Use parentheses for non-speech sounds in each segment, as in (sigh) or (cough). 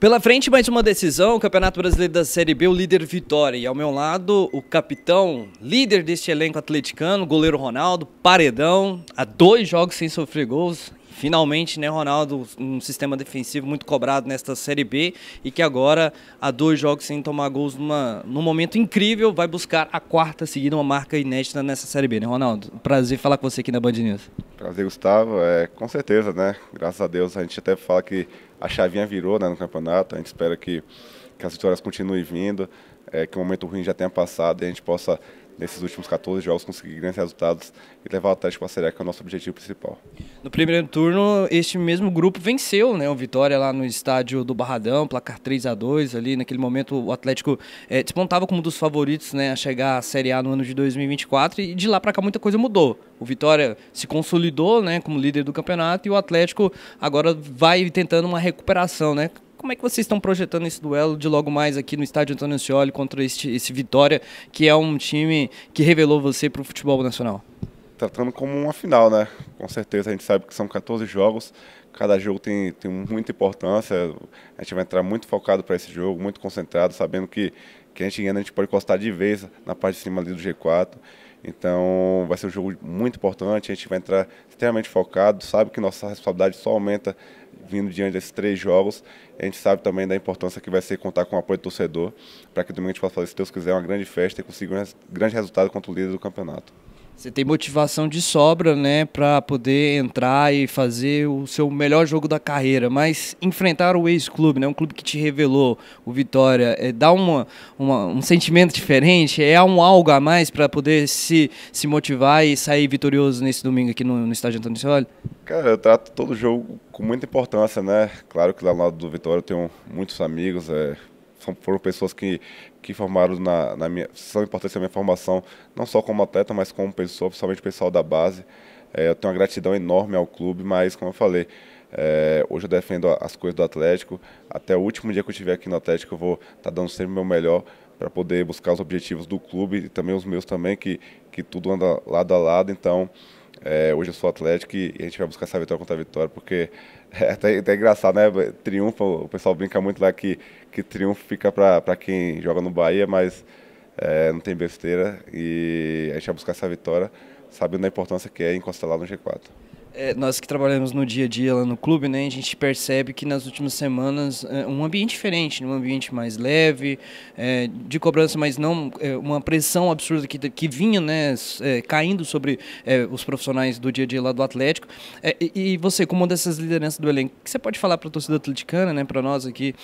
Pela frente, mais uma decisão, o Campeonato Brasileiro da Série B, o líder Vitória. E ao meu lado, o capitão, líder deste elenco atleticano, goleiro Ronaldo, paredão, há dois jogos sem sofrer gols. Finalmente, né, Ronaldo, um sistema defensivo muito cobrado nesta Série B e que agora, há dois jogos sem tomar gols numa, num momento incrível, vai buscar a quarta seguida, uma marca inédita nessa Série B, né, Ronaldo? Prazer falar com você aqui na Band News. Prazer, Gustavo. É, com certeza, né? Graças a Deus, a gente até fala que a chavinha virou né, no campeonato. A gente espera que, que as vitórias continuem vindo, é, que o momento ruim já tenha passado e a gente possa nesses últimos 14 jogos, conseguir grandes resultados e levar o Atlético a Série A, que é o nosso objetivo principal. No primeiro turno, este mesmo grupo venceu, né? O Vitória lá no estádio do Barradão, placar 3 a 2 ali. Naquele momento, o Atlético é, despontava como um dos favoritos, né, a chegar à Série A no ano de 2024 e de lá para cá muita coisa mudou. O Vitória se consolidou, né, como líder do campeonato e o Atlético agora vai tentando uma recuperação, né? Como é que vocês estão projetando esse duelo de logo mais aqui no estádio Antônio Ancioli contra este, esse Vitória, que é um time que revelou você para o futebol nacional? Tá Tratando como uma final, né? Com certeza, a gente sabe que são 14 jogos, cada jogo tem, tem muita importância, a gente vai entrar muito focado para esse jogo, muito concentrado, sabendo que, que a gente ganha, a gente pode encostar de vez na parte de cima ali do G4. Então vai ser um jogo muito importante, a gente vai entrar extremamente focado, sabe que nossa responsabilidade só aumenta vindo diante desses três jogos. A gente sabe também da importância que vai ser contar com o apoio do torcedor para que domingo a gente possa fazer, se Deus quiser, uma grande festa e conseguir um grande resultado contra o líder do campeonato. Você tem motivação de sobra, né, para poder entrar e fazer o seu melhor jogo da carreira, mas enfrentar o ex-clube, né, um clube que te revelou o Vitória, é, dá uma, uma, um sentimento diferente, é um algo a mais para poder se, se motivar e sair vitorioso nesse domingo aqui no, no estádio Antônio Cioli? Cara, eu trato todo jogo com muita importância, né? Claro que lá do lado do Vitória eu tenho muitos amigos, é, são, foram pessoas que que formaram na, na minha, são importantes na minha formação, não só como atleta, mas como pessoa, principalmente o pessoal da base. É, eu tenho uma gratidão enorme ao clube, mas como eu falei, é, hoje eu defendo as coisas do Atlético. Até o último dia que eu estiver aqui no Atlético, eu vou estar tá dando sempre o meu melhor para poder buscar os objetivos do clube e também os meus também, que, que tudo anda lado a lado. Então, é, hoje eu sou Atlético e a gente vai buscar essa vitória contra a vitória, porque (laughs) é até, até engraçado, né? triunfo o pessoal brinca muito lá que, que triunfo fica para quem joga no Bahia, mas é, não tem besteira. E a gente vai buscar essa vitória, sabendo da importância que é encostar lá no G4. É, nós que trabalhamos no dia a dia lá no clube, né, a gente percebe que nas últimas semanas é, um ambiente diferente, né, um ambiente mais leve, é, de cobrança, mas não é, uma pressão absurda que, que vinha né, é, caindo sobre é, os profissionais do dia a dia lá do Atlético. E, e, você, como uma dessas lideranças do elenco, que você pode falar para a torcida atleticana, né, para nós aqui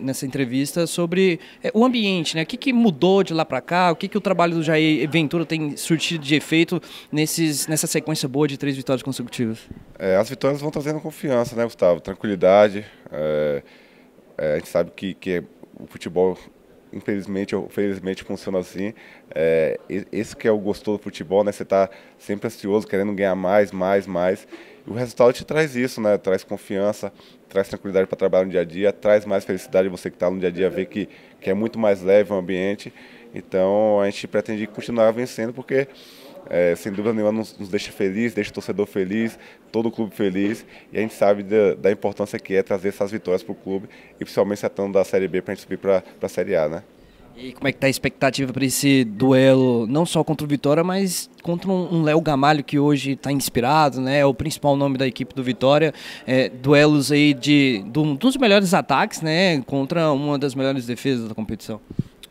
nessa entrevista, sobre o ambiente, né, o que, que mudou de lá para cá, o que, que o trabalho do Jair Ventura tem surtido de efeito nesses, nessa sequência boa de três vitórias consecutivas? vitórias? É, as vitórias vão trazendo confiança, né, Gustavo? Tranquilidade. É, é, a gente sabe que, que o futebol, infelizmente ou felizmente, funciona assim. É, esse que é o gostoso do futebol, né? Você está sempre ansioso, querendo ganhar mais, mais, mais. E o resultado te traz isso, né? Traz confiança, traz tranquilidade para trabalhar no dia a dia, traz mais felicidade você que está no dia a dia, ver que, que é muito mais leve o ambiente. Então a gente pretende continuar vencendo, porque é, sem dúvida nenhuma nos, nos, deixa feliz, deixa o torcedor feliz, todo o clube feliz e a gente sabe da, da importância que é trazer essas vitórias para o clube e principalmente se atando da Série B para a gente subir para a Série A, né? E como é que está a expectativa para esse duelo, não só contra o Vitória, mas contra um, um Léo Gamalho que hoje está inspirado, né? É o principal nome da equipe do Vitória. É, duelos aí de, de um dos melhores ataques, né? Contra uma das melhores defesas da competição.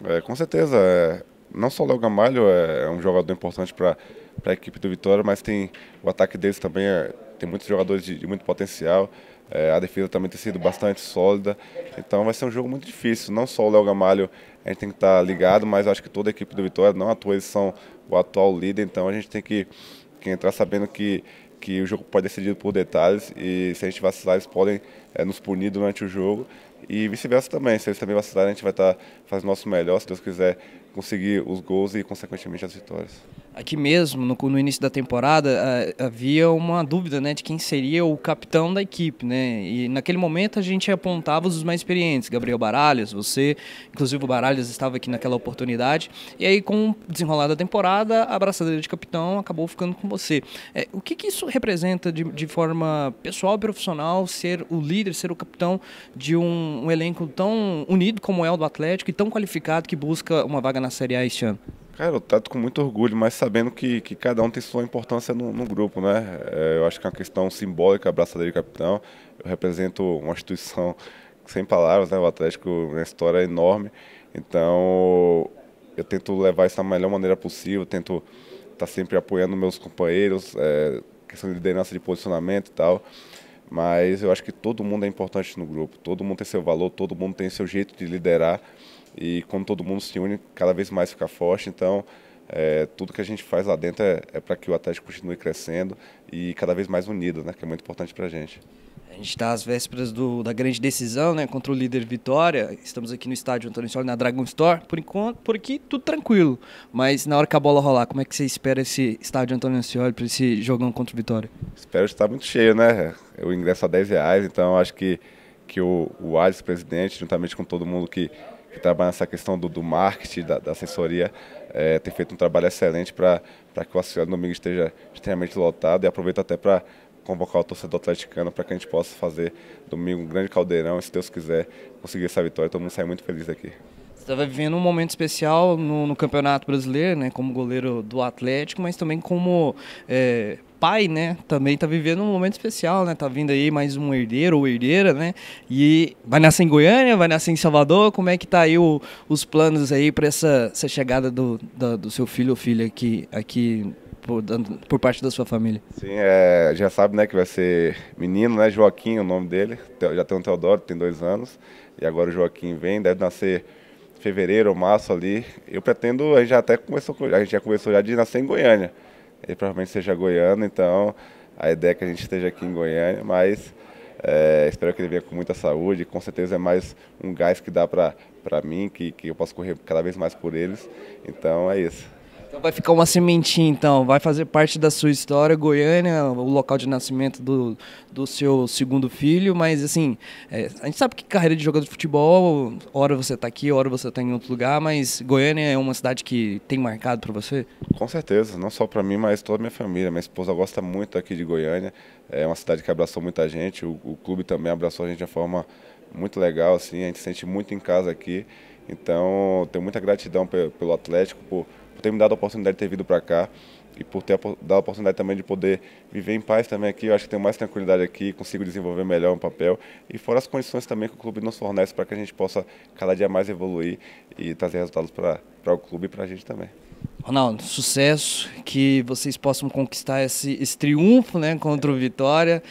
É, com certeza. É, não só o Léo Gamalho é, é um jogador importante para a equipe do Vitória, mas tem o ataque deles também é, tem muitos jogadores de, de muito potencial. É, a defesa também tem sido bastante sólida. Então vai ser um jogo muito difícil. Não só o Léo Gamalho a gente tem que estar tá ligado, mas acho que toda a equipe do Vitória, não atua, eles são o atual líder, então a gente tem que, que entrar sabendo que que o jogo pode ser decidido por detalhes e se a gente vacilar eles podem é, nos punir durante o jogo e vice-versa também. Se eles também vacilarem, a gente vai estar tá fazendo o nosso melhor, se Deus quiser, conseguir os gols e, consequentemente, as vitórias. Aqui mesmo, no, no início da temporada, havia uma dúvida né, de quem seria o capitão da equipe. Né? E naquele momento a gente apontava os mais experientes, Gabriel Baralhas, você, inclusive o Baralhas estava aqui naquela oportunidade. E aí, com o desenrolar da temporada, a abraçadeira de capitão acabou ficando com você. É, o que, que, isso representa de, de forma pessoal e profissional ser o líder, ser o capitão de um um, elenco tão unido como é o do Atlético e tão qualificado que busca uma vaga na Série A este ano? Cara, eu trato com muito orgulho, mas sabendo que, que cada um tem sua importância no, no grupo, né? É, eu acho que é uma questão simbólica, a braçadeira de capitão. Eu represento uma instituição sem palavras, né? O Atlético, é uma história é enorme. Então, eu tento levar isso da melhor maneira possível, tento estar tá sempre apoiando meus companheiros, é, questão de liderança de posicionamento e tal. Mas eu acho que todo mundo é importante no grupo, todo mundo tem seu valor, todo mundo tem seu jeito de liderar e quando todo mundo se une, cada vez mais fica forte. Então, é, tudo que a gente faz lá dentro é, é para que o Atlético continue crescendo e cada vez mais unido, né, que é muito importante para a gente. A gente está às vésperas do, da grande decisão né, contra o líder Vitória. Estamos aqui no estádio Antônio Soli, na Dragon Store. Por enquanto, por aqui, tudo tranquilo. Mas na hora que a bola rolar, como é que você espera esse estádio Antônio Ancioli para esse jogão contra o Vitória? Espero estar muito cheio, né? O ingresso a 10 reais, então acho que, que o, o Alisson, presidente, juntamente com todo mundo que que trabalha nessa questão do, do marketing, da, da assessoria, é, tem feito um trabalho excelente para que o auxiliar domingo esteja extremamente lotado e aproveito até para convocar o torcedor atleticano para que a gente possa fazer domingo um grande caldeirão e, se Deus quiser, conseguir essa vitória. Todo mundo sai muito feliz daqui. Você estava vivendo um momento especial no, no, Campeonato Brasileiro, né, como goleiro do Atlético, mas também como é, pai, né, também tá vivendo um momento especial, né? Tá vindo aí mais um herdeiro ou herdeira, né? E vai nascer em Goiânia, vai nascer em Salvador. Como é que tá aí o, os planos aí para essa, essa, chegada do, do seu filho ou filha aqui, aqui por, por, parte da sua família? Sim, é, já sabe né, que vai ser menino, né? Joaquim o nome dele. Já tem um Teodoro, tem dois anos. E agora o Joaquim vem, deve nascer fevereiro ou março ali. Eu pretendo, a gente já até começou, a gente já começou já de nascer em Goiânia ele provavelmente seja goiano, então a ideia é que a gente esteja aqui em Goiânia, mas é, espero que ele venha com muita saúde, com certeza é mais um gás que dá para mim, que, que eu posso correr cada vez mais por eles, então é isso. Então vai ficar uma sementinha, então. Vai fazer parte da sua história, Goiânia, o local de nascimento do, do seu segundo filho. Mas, assim, é, a gente sabe que carreira de jogador de futebol, hora você está aqui, hora você está em outro lugar, mas Goiânia é uma cidade que tem marcado para você? Com certeza, não só para mim, mas toda a minha família. Minha esposa gosta muito aqui de Goiânia. É uma cidade que abraçou muita gente. O, o clube também abraçou a gente de uma forma muito legal, assim. A gente se sente muito em casa aqui. Então, tenho muita gratidão pelo Atlético, por por ter me dado a oportunidade de ter vindo para cá e por ter dado a oportunidade também de poder viver em paz também aqui. Eu acho que tenho mais tranquilidade aqui, consigo desenvolver melhor o papel. E fora as condições também que o clube nos fornece para que a gente possa cada dia mais evoluir e trazer resultados para o clube e para a gente também. Ronaldo, sucesso, que vocês possam conquistar esse, esse triunfo né, contra o Vitória,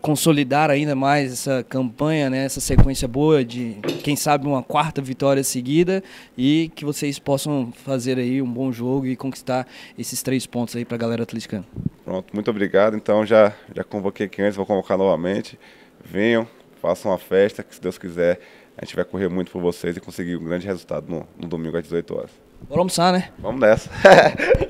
consolidar ainda mais essa campanha, né, essa sequência boa de, quem sabe, uma quarta vitória seguida e que vocês possam fazer aí um bom jogo e conquistar esses três pontos aí para a galera atleticana. Pronto, muito obrigado. Então já, já convoquei aqui antes, vou convocar novamente. Venham, façam uma festa, que se Deus quiser a gente vai correr muito por vocês e conseguir um grande resultado no, no domingo às 18 horas. Vamos almoçar, né? Vamos nessa. (laughs)